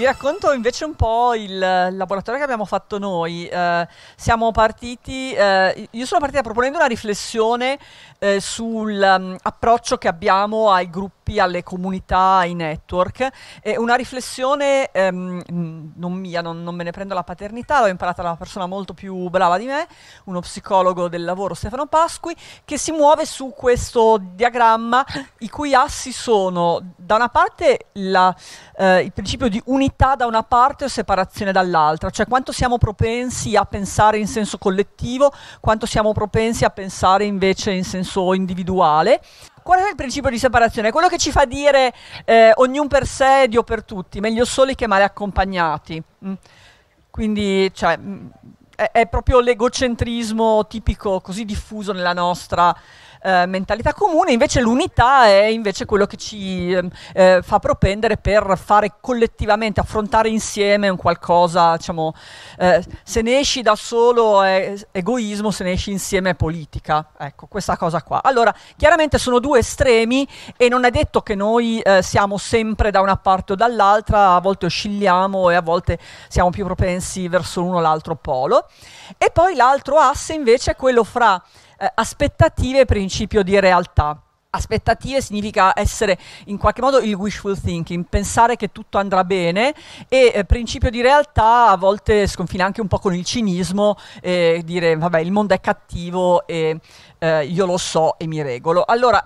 vi racconto invece un po' il laboratorio che abbiamo fatto noi. Eh, siamo partiti, eh, io sono partita proponendo una riflessione eh, sull'approccio mm, um, che abbiamo ai gruppi gruppi, alle comunità, ai network. E una riflessione ehm, non mia, non, non, me ne prendo la paternità, l'ho imparata da una persona molto più brava di me, uno psicologo del lavoro Stefano Pasqui, che si muove su questo diagramma i cui assi sono da una parte la, eh, il principio di unità da una parte o separazione dall'altra, cioè quanto siamo propensi a pensare in senso collettivo, quanto siamo propensi a pensare invece in senso individuale qual è il principio di separazione? quello che ci fa dire eh, ognuno per sé, Dio per tutti, meglio soli che male accompagnati. Mm. Quindi cioè, mh, mm, è, è proprio l'egocentrismo tipico, così diffuso nella nostra eh, mentalità comune, invece l'unità è invece quello che ci ehm, eh, fa propendere per fare collettivamente, affrontare insieme un qualcosa, diciamo, eh, se ne esci da solo è egoismo, se ne esci insieme è politica. Ecco, questa cosa qua. Allora, chiaramente sono due estremi e non è detto che noi eh, siamo sempre da una parte o dall'altra, a volte oscilliamo e a volte siamo più propensi verso l'uno o l'altro polo. E poi l'altro asse invece è quello fra eh, aspettative e principio di realtà aspettative significa essere in qualche modo il wishful thinking, pensare che tutto andrà bene e eh, principio di realtà a volte sconfina anche un po' con il cinismo, eh, dire vabbè il mondo è cattivo e eh, io lo so e mi regolo. Allora,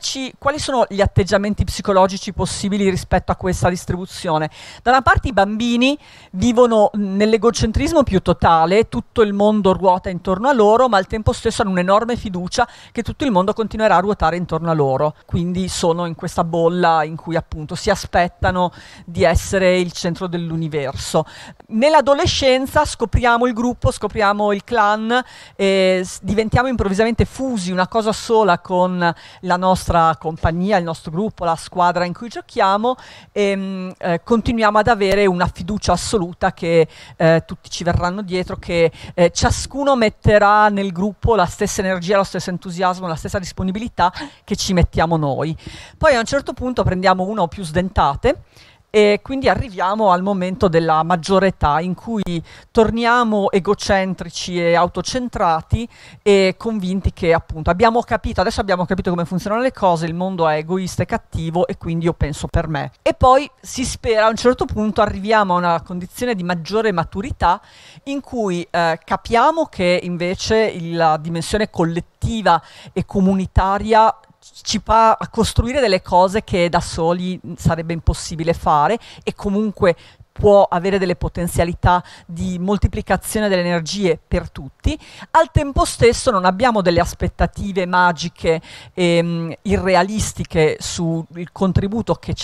ci, quali sono gli atteggiamenti psicologici possibili rispetto a questa distribuzione? Da una parte i bambini vivono mm, nell'egocentrismo più totale, tutto il mondo ruota intorno a loro, ma al tempo stesso hanno un'enorme fiducia che tutto il mondo continuerà a ruotare intorno a loro attorno a loro, quindi sono in questa bolla in cui appunto si aspettano di essere il centro dell'universo. Nell'adolescenza scopriamo il gruppo, scopriamo il clan, eh, diventiamo improvvisamente fusi, una cosa sola con la nostra compagnia, il nostro gruppo, la squadra in cui giochiamo e mm, eh, continuiamo ad avere una fiducia assoluta che eh, tutti ci verranno dietro, che eh, ciascuno metterà nel gruppo la stessa energia, lo stesso entusiasmo, la stessa disponibilità che ci mettiamo noi. Poi a un certo punto prendiamo una o più sdentate e quindi arriviamo al momento della maggiore età in cui torniamo egocentrici e autocentrati e convinti che appunto abbiamo capito, adesso abbiamo capito come funzionano le cose, il mondo è egoista e cattivo e quindi io penso per me. E poi si spera a un certo punto arriviamo a una condizione di maggiore maturità in cui eh, capiamo che invece la dimensione collettiva e comunitaria ci fa costruire delle cose che da soli sarebbe impossibile fare e comunque può avere delle potenzialità di moltiplicazione delle energie per tutti, al tempo stesso non abbiamo delle aspettative magiche ehm, irrealistiche sul contributo che,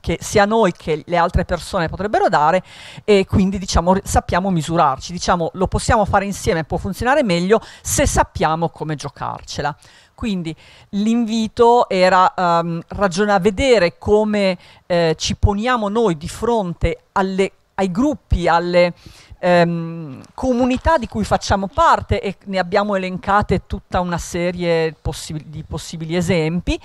che, sia noi che le altre persone potrebbero dare e quindi diciamo, sappiamo misurarci, diciamo, lo possiamo fare insieme, può funzionare meglio se sappiamo come giocarcela. Quindi l'invito era um, ragionare, vedere come eh, ci poniamo noi di fronte alle, ai gruppi, alle ehm, comunità di cui facciamo parte e ne abbiamo elencate tutta una serie possib di possibili esempi.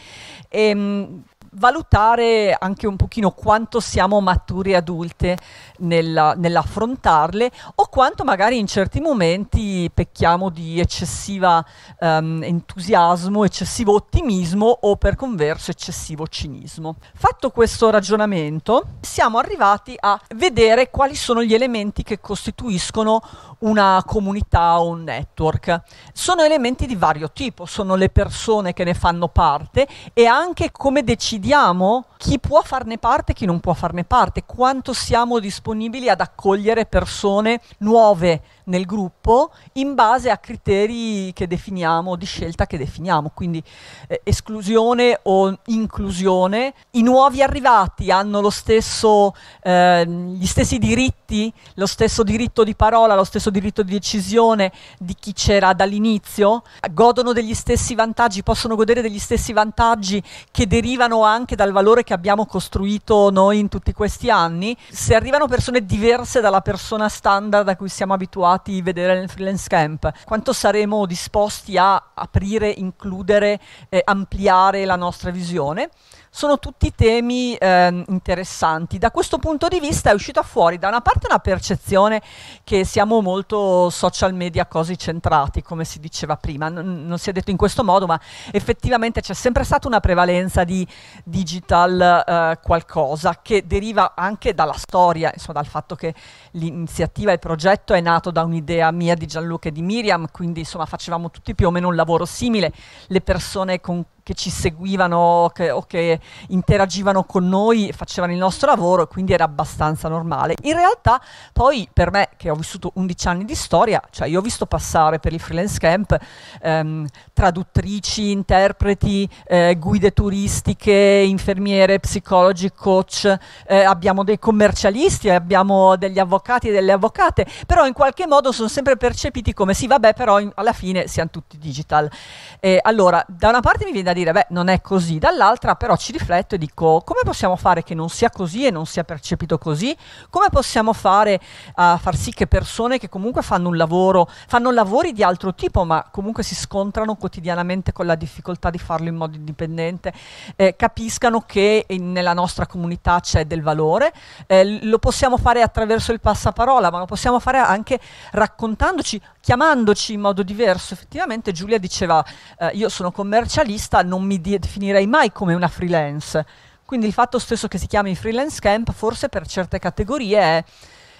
E, ehm, valutare anche un pochino quanto siamo maturi adulte nella, nell'affrontarle o quanto magari in certi momenti pecchiamo di eccessiva um, entusiasmo, eccessivo ottimismo o per converso eccessivo cinismo. Fatto questo ragionamento siamo arrivati a vedere quali sono gli elementi che costituiscono una comunità o un network. Sono elementi di vario tipo, sono le persone che ne fanno parte e anche come decidiamo vediamo chi può farne parte e chi non può farne parte, quanto siamo disponibili ad accogliere persone nuove nel gruppo in base a criteri che definiamo, di scelta che definiamo, quindi eh, esclusione o inclusione. I nuovi arrivati hanno stesso, eh, gli stessi diritti, lo stesso diritto di parola, lo stesso diritto di decisione di chi c'era dall'inizio, godono degli stessi vantaggi, possono godere degli stessi vantaggi che derivano anche dal valore che abbiamo costruito noi in tutti questi anni. Se arrivano persone diverse dalla persona standard a cui siamo abituati a vedere nel freelance camp, quanto saremo disposti a aprire, includere, eh, ampliare la nostra visione? sono tutti temi eh, interessanti. Da questo punto di vista è uscita fuori da una parte una percezione che siamo molto social media così centrati, come si diceva prima, N non si è detto in questo modo, ma effettivamente c'è sempre stata una prevalenza di digital eh, qualcosa che deriva anche dalla storia, insomma dal fatto che l'iniziativa, e il progetto è nato da un'idea mia di Gianluca e di Miriam, quindi insomma facevamo tutti più o meno un lavoro simile, le persone con cui che ci seguivano che, o che interagivano con noi, facevano il nostro lavoro e quindi era abbastanza normale. In realtà poi per me, che ho vissuto 11 anni di storia, cioè io ho visto passare per il freelance camp ehm, traduttrici, interpreti, eh, guide turistiche, infermiere, psicologi, coach, eh, abbiamo dei commercialisti, abbiamo degli avvocati e delle avvocate, però in qualche modo sono sempre percepiti come sì, vabbè, però in, alla fine siamo tutti digital. Eh, allora, da una parte mi viene da dire beh non è così, dall'altra però ci rifletto e dico come possiamo fare che non sia così e non sia percepito così, come possiamo fare a uh, far sì che persone che comunque fanno un lavoro, fanno lavori di altro tipo ma comunque si scontrano quotidianamente con la difficoltà di farlo in modo indipendente, eh, capiscano che in, nella nostra comunità c'è del valore, eh, lo possiamo fare attraverso il passaparola ma lo possiamo fare anche raccontandoci chiamandoci in modo diverso, effettivamente Giulia diceva eh, io sono commercialista, non mi definirei mai come una freelance, quindi il fatto stesso che si chiami freelance camp forse per certe categorie è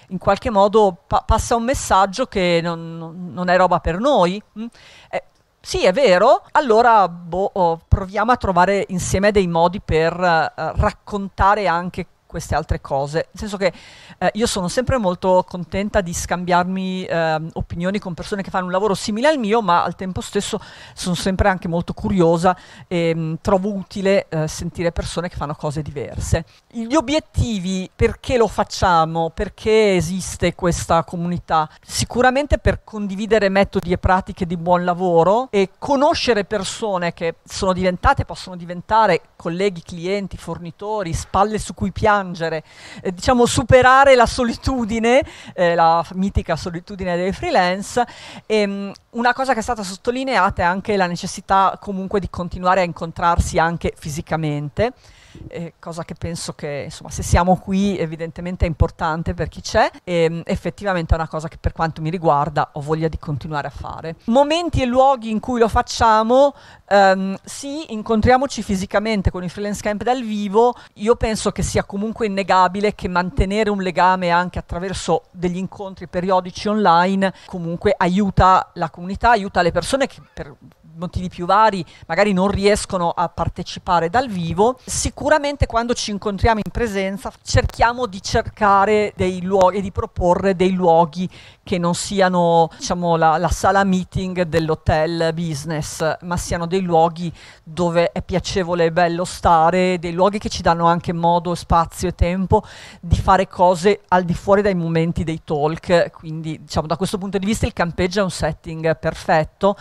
in qualche modo pa- passa un messaggio che non, non, è roba per noi. Mm? Eh, sì, è vero, allora boh, oh, proviamo a trovare insieme dei modi per eh, raccontare anche queste altre cose. Nel senso che eh, io sono sempre molto contenta di scambiarmi eh, opinioni con persone che fanno un lavoro simile al mio, ma al tempo stesso sono sempre anche molto curiosa e ehm, mh, trovo utile eh, sentire persone che fanno cose diverse. Gli obiettivi, perché lo facciamo, perché esiste questa comunità? Sicuramente per condividere metodi e pratiche di buon lavoro e conoscere persone che sono diventate, possono diventare colleghi, clienti, fornitori, spalle su cui piano piangere, eh, diciamo superare la solitudine, eh, la mitica solitudine dei freelance. E, ehm, una cosa che è stata sottolineata è anche la necessità comunque di continuare a incontrarsi anche fisicamente eh, cosa che penso che insomma, se siamo qui evidentemente è importante per chi c'è e ehm, effettivamente è una cosa che per quanto mi riguarda ho voglia di continuare a fare. Momenti e luoghi in cui lo facciamo, ehm, sì, incontriamoci fisicamente con i freelance camp dal vivo, io penso che sia comunque innegabile che mantenere un legame anche attraverso degli incontri periodici online comunque aiuta la comunità, aiuta le persone che per motivi più vari magari non riescono a partecipare dal vivo, sicuramente quando ci incontriamo in presenza cerchiamo di cercare dei luoghi e di proporre dei luoghi che non siano diciamo, la, la sala meeting dell'hotel business, ma siano dei luoghi dove è piacevole e bello stare, dei luoghi che ci danno anche modo, spazio e tempo di fare cose al di fuori dai momenti dei talk, quindi diciamo da questo punto di vista il campeggio è un setting perfetto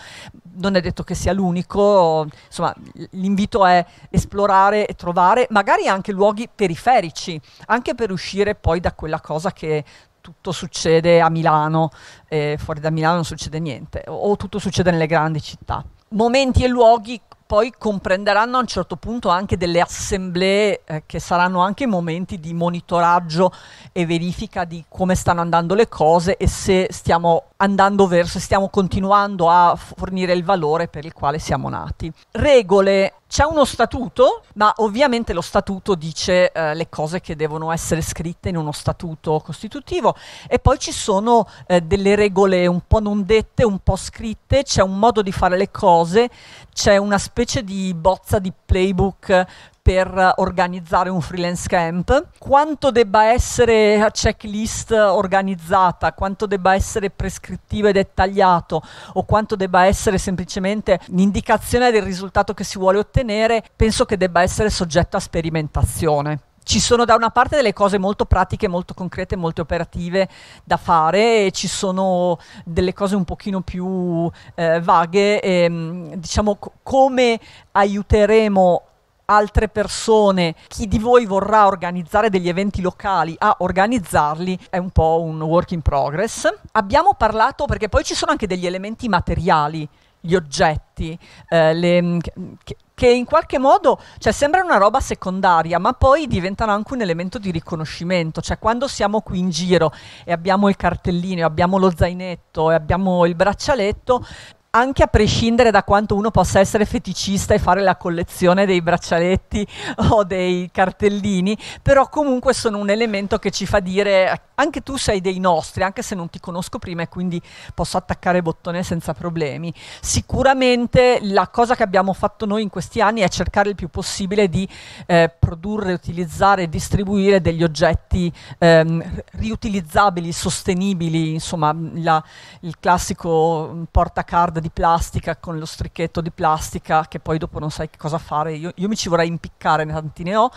non è detto che sia l'unico, insomma l'invito è esplorare e trovare magari anche luoghi periferici, anche per uscire poi da quella cosa che tutto succede a Milano, eh, fuori da Milano non succede niente, o, o tutto succede nelle grandi città. Momenti e luoghi poi comprenderanno a un certo punto anche delle assemblee eh, che saranno anche momenti di monitoraggio e verifica di come stanno andando le cose e se stiamo andando verso, stiamo continuando a fornire il valore per il quale siamo nati. Regole c'è uno statuto, ma ovviamente lo statuto dice eh, le cose che devono essere scritte in uno statuto costitutivo e poi ci sono eh, delle regole un po' non dette, un po' scritte, c'è un modo di fare le cose, c'è una specie di bozza di playbook per organizzare un freelance camp, quanto debba essere a checklist organizzata, quanto debba essere prescrittivo e dettagliato o quanto debba essere semplicemente l'indicazione del risultato che si vuole ottenere, penso che debba essere soggetto a sperimentazione ci sono da una parte delle cose molto pratiche, molto concrete, molto operative da fare e ci sono delle cose un pochino più eh, vaghe. E, ehm, diciamo come aiuteremo altre persone, chi di voi vorrà organizzare degli eventi locali a organizzarli, è un po' un work in progress. Abbiamo parlato perché poi ci sono anche degli elementi materiali, gli oggetti, eh, le, mm, mm, che, che in qualche modo cioè, sembra una roba secondaria, ma poi diventano anche un elemento di riconoscimento. Cioè, quando siamo qui in giro e abbiamo il cartellino, e abbiamo lo zainetto e abbiamo il braccialetto, anche a prescindere da quanto uno possa essere feticista e fare la collezione dei braccialetti o dei cartellini, però comunque sono un elemento che ci fa dire anche tu sei dei nostri, anche se non ti conosco prima e quindi posso attaccare bottone senza problemi. Sicuramente la cosa che abbiamo fatto noi in questi anni è cercare il più possibile di eh, produrre, utilizzare e distribuire degli oggetti ehm, riutilizzabili, sostenibili, insomma la, il classico mm, porta card card di plastica con lo stricchetto di plastica che poi dopo non sai che cosa fare. Io, io mi ci vorrei impiccare, ne tanti ne ho,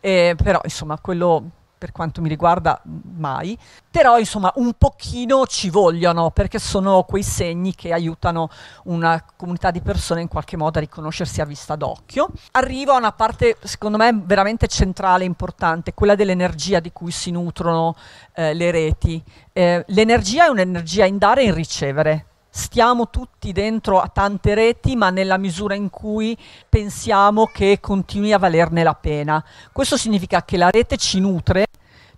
eh, però insomma quello per quanto mi riguarda mm, mai, però insomma un pochino ci vogliono perché sono quei segni che aiutano una comunità di persone in qualche modo a riconoscersi a vista d'occhio. Arrivo a una parte secondo me veramente centrale e importante, quella dell'energia di cui si nutrono eh, le reti. Eh, l'energia è un'energia in dare e in ricevere stiamo tutti dentro a tante reti, ma nella misura in cui pensiamo che continui a valerne la pena. Questo significa che la rete ci nutre,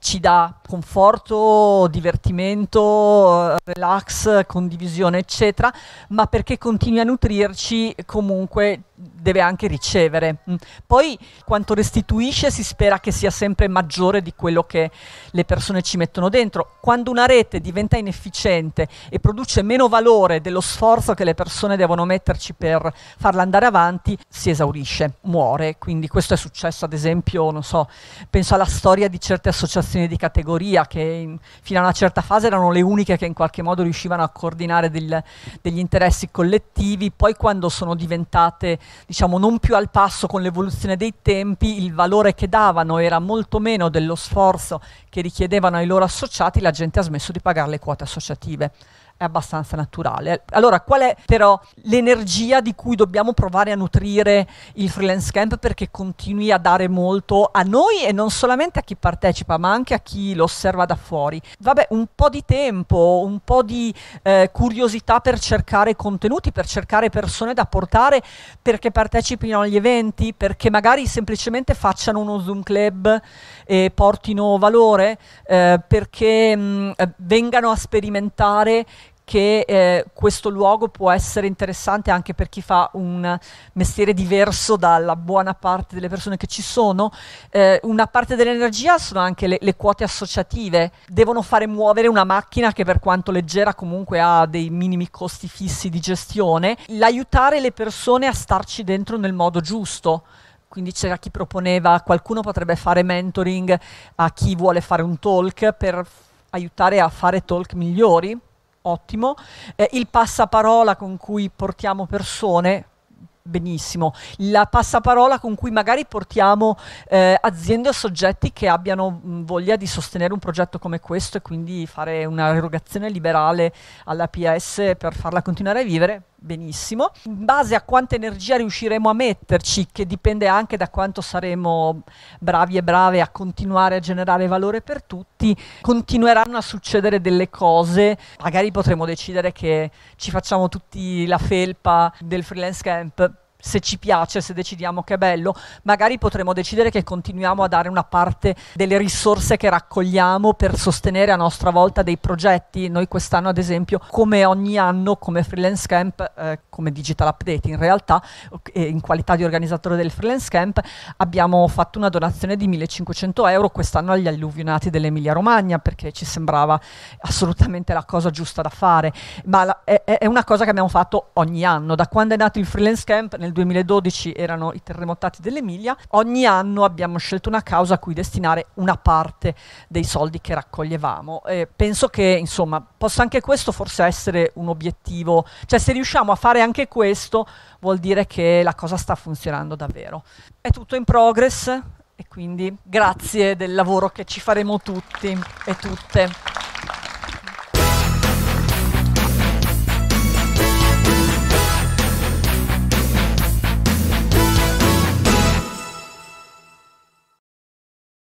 ci dà conforto, divertimento, relax, condivisione, eccetera, ma perché continui a nutrirci comunque deve anche ricevere. Mm. Poi quanto restituisce si spera che sia sempre maggiore di quello che le persone ci mettono dentro. Quando una rete diventa inefficiente e produce meno valore dello sforzo che le persone devono metterci per farla andare avanti, si esaurisce, muore. Quindi questo è successo ad esempio, non so, penso alla storia di certe associazioni passioni di categoria che in, fino a una certa fase erano le uniche che in qualche modo riuscivano a coordinare del, degli interessi collettivi, poi quando sono diventate diciamo, non più al passo con l'evoluzione dei tempi, il valore che davano era molto meno dello sforzo che richiedevano ai loro associati, la gente ha smesso di pagare le quote associative è abbastanza naturale. Allora, qual è però l'energia di cui dobbiamo provare a nutrire il freelance camp perché continui a dare molto a noi e non solamente a chi partecipa, ma anche a chi lo osserva da fuori? Vabbè, un po' di tempo, un po' di eh, curiosità per cercare contenuti, per cercare persone da portare perché partecipino agli eventi, perché magari semplicemente facciano uno Zoom club e portino valore, eh, perché mh, mm, eh, vengano a sperimentare che eh, questo luogo può essere interessante anche per chi fa un mestiere diverso dalla buona parte delle persone che ci sono. Eh, una parte dell'energia sono anche le, le quote associative, devono fare muovere una macchina che per quanto leggera comunque ha dei minimi costi fissi di gestione, l'aiutare le persone a starci dentro nel modo giusto quindi c'era chi proponeva, qualcuno potrebbe fare mentoring a chi vuole fare un talk per aiutare a fare talk migliori ottimo, eh, il passaparola con cui portiamo persone, benissimo, la passaparola con cui magari portiamo eh, aziende o soggetti che abbiano voglia di sostenere un progetto come questo e quindi fare una erogazione liberale alla PS per farla continuare a vivere, benissimo. In base a quanta energia riusciremo a metterci, che dipende anche da quanto saremo bravi e brave a continuare a generare valore per tutti, continueranno a succedere delle cose. Magari potremo decidere che ci facciamo tutti la felpa del freelance camp se ci piace, se decidiamo che è bello, magari potremo decidere che continuiamo a dare una parte delle risorse che raccogliamo per sostenere a nostra volta dei progetti. Noi quest'anno, ad esempio, come ogni anno, come freelance camp, eh, come digital update in realtà, eh, in qualità di organizzatore del freelance camp, abbiamo fatto una donazione di 1500 euro quest'anno agli alluvionati dell'Emilia Romagna perché ci sembrava assolutamente la cosa giusta da fare. Ma la, è, è, una cosa che abbiamo fatto ogni anno, da quando è nato il freelance camp nel nel 2012 erano i terremotati dell'Emilia, ogni anno abbiamo scelto una causa a cui destinare una parte dei soldi che raccoglievamo. Eh, penso che insomma possa anche questo forse essere un obiettivo, cioè se riusciamo a fare anche questo vuol dire che la cosa sta funzionando davvero. È tutto in progress e quindi grazie del lavoro che ci faremo tutti e tutte.